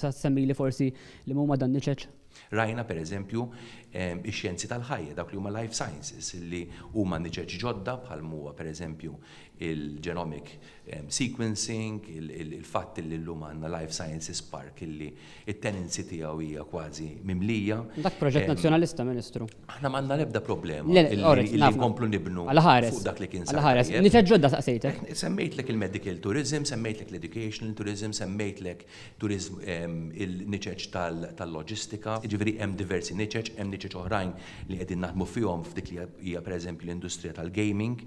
sa' semmili forsi li mu dan niċeċ? Rajna per eżempju ehm, ix-xjenzi tal-ħajja, dak li huma life sciences li huma niċeċ ġodda bħal muwa per eżempju il-genomic ehm, sequencing, il-fatt li l-lum għanna life sciences park illi it-tenenzi tiegħu hija kważi mimlija. Dak proġett ehm, nazzjonalista, Ministru. Aħna manna lebda problema li komplu nibnu fuq dak li kien Għal-ħares, niċeċ ġodda saqsejtek. Eh, semmejtlek il-medical tourism, semmejtlek l-educational tourism, semmejtlek turizm il-niċeċ tal-loġistika, ġifiri hemm diversi niċeċ, hemm niċeċ oħrajn li qegħdin naħdmu fihom f'dik li hija pereżempju l-industrija tal-gaming,